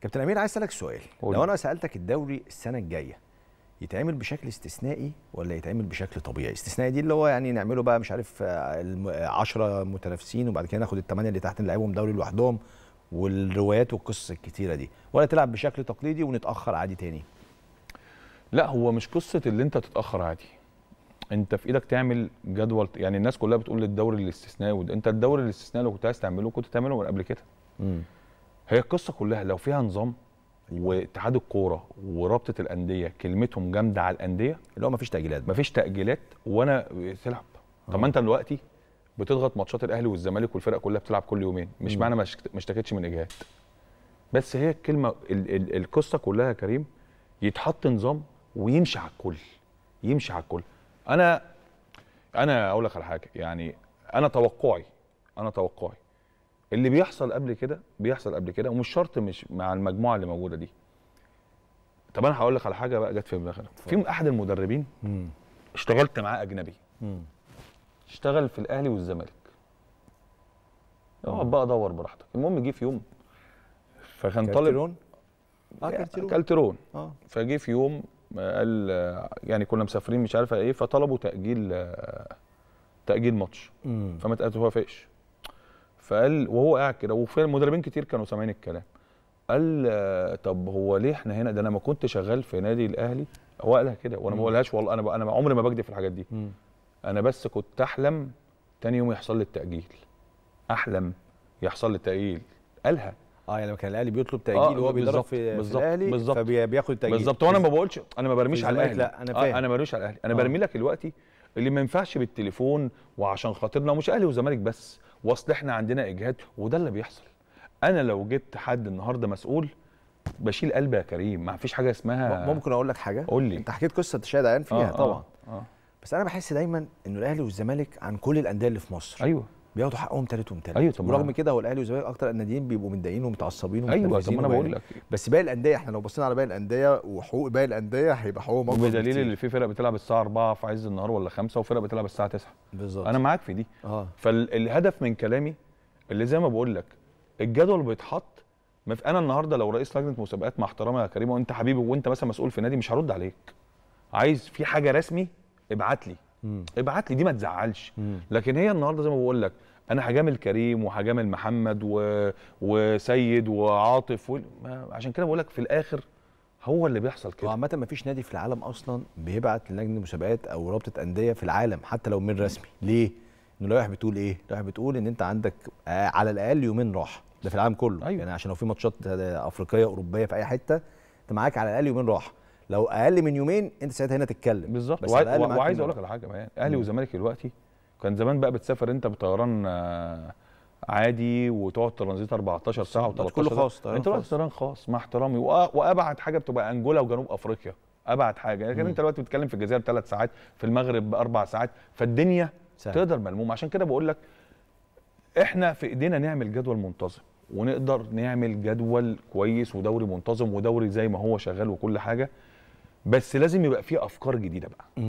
كابتن امير عايز اسالك سؤال قولي. لو انا سالتك الدوري السنه الجايه يتعمل بشكل استثنائي ولا يتعمل بشكل طبيعي استثنائي دي اللي هو يعني نعمله بقى مش عارف 10 متنافسين وبعد كده ناخد الثمانيه اللي تحت نلعبهم دوري لوحدهم والروايات والقصص الكتيره دي ولا تلعب بشكل تقليدي ونتاخر عادي تاني لا هو مش قصه اللي انت تتاخر عادي انت في ايدك تعمل جدول يعني الناس كلها بتقول الدوري الاستثنائي انت الدوري الاستثنائي لو كنت عايز تعمله كنت تعمله من قبل كده امم هي القصه كلها لو فيها نظام واتحاد الكوره ورابطه الانديه كلمتهم جامده على الانديه اللي هو مفيش تاجيلات مفيش تاجيلات وانا تلعب آه. طب ما انت دلوقتي بتضغط ماتشات الاهلي والزمالك والفرق كلها بتلعب كل يومين مش معنى ما اشتكتش من اجهاد بس هي الكلمه ال ال القصه كلها يا كريم يتحط نظام ويمشي على الكل يمشي على الكل انا انا اقول لك على حاجه يعني انا توقعي انا توقعي اللي بيحصل قبل كده بيحصل قبل كده ومش شرط مش مع المجموعه اللي موجوده دي طب انا هقول لك على حاجه بقى جت في دماغي في احد المدربين مم. اشتغلت معاه اجنبي مم. اشتغل في الاهلي والزمالك اقعد بقى ادور براحتك المهم جه في يوم فكان طالب كالترون اه كالترون كالترون اه فجه في يوم قال يعني كنا مسافرين مش عارف ايه فطلبوا تاجيل تاجيل ماتش فما توافقش فقال وهو قاعد كده وفي مدربين كتير كانوا سامعين الكلام قال طب هو ليه احنا هنا ده انا ما كنت شغال في نادي الاهلي هو قالها كده وانا ما بقولهاش والله انا انا عمري ما بكذب في الحاجات دي انا بس كنت احلم تاني يوم يحصل لي التاجيل احلم يحصل لي تاجيل قالها اه يعني لما كان الاهلي بيطلب آه، تاجيل آه وهو بيدرب في, بالزبط في الاهلي بالظبط فبياخد تاجيل بالظبط وانا ما بقولش انا ما برميش على الاهلي لا انا آه، فاهم آه انا ما برميش على الاهلي انا آه. برمي لك دلوقتي اللي ما ينفعش بالتليفون وعشان خاطرنا ومش اهلي وزمالك بس واصل احنا عندنا اجهاد وده اللي بيحصل انا لو جبت حد النهارده مسؤول بشيل قلبي يا كريم ما فيش حاجه اسمها ممكن اقول لك حاجه قول لي انت حكيت قصه تشاد عيان فيها آه, آه، طبعا آه. آه. بس انا بحس دايما انه الاهلي والزمالك عن كل الانديه اللي في مصر ايوه بياخدوا حقهم تالت ومتالت ايوه طبعا ورغم كده هو الاهلي والزمالك اكتر الناديين بيبقوا متضايقين ومتعصبين ايوه طب ما انا بقول لك بس باقي الانديه احنا لو بصينا على باقي الانديه وحقوق باقي الانديه هيبقى حقوقهم اكتر بدليل ان في فرق بتلعب الساعه 4 في عز النهار ولا 5 وفرق بتلعب الساعه 9 بالظبط انا معاك في دي اه فالهدف من كلامي اللي زي ما بقول لك الجدول بيتحط انا النهارده لو رئيس لجنه مسابقات مع احترامي يا كريم وانت حبيبي وانت مثلا مسؤول في نادي مش هرد عليك عايز في حاجه رسمي ابعت لي ابعت لي دي ما تزعلش لكن هي النهارده زي ما بقول لك انا هجامل كريم وهجامل محمد و... وسيد وعاطف و... عشان كده بقول لك في الاخر هو اللي بيحصل كده وعامه ما فيش نادي في العالم اصلا بيبعت للجنه مسابقات او رابطه انديه في العالم حتى لو من رسمي ليه انه لائح بتقول ايه اللوائح بتقول ان انت عندك آه، على الاقل يومين راحه ده في العالم كله أيوة. يعني عشان لو في ماتشات آه، افريقيه اوروبيه في اي حته انت معاك على الاقل يومين راحه لو اقل من يومين انت ساعتها هنا تتكلم بالظبط وعايز, وعايز اقول لك على حاجه كمان يعني اهلي والزمالك دلوقتي كان زمان بقى بتسافر انت بطيران آه، عادي وتقعد ترانزيت 14 ساعه و13 كله خاص انت دلوقتي يعني طيران خاص مع احترامي وابعد حاجه بتبقى انجولا وجنوب افريقيا ابعد حاجه لكن يعني انت دلوقتي بتتكلم في الجزائر بثلاث ساعات في المغرب باربع ساعات فالدنيا سهل. تقدر ملمومه عشان كده بقول لك احنا في ايدينا نعمل جدول منتظم ونقدر نعمل جدول كويس ودوري منتظم ودوري زي ما هو شغال وكل حاجه بس لازم يبقى فيه افكار جديده بقى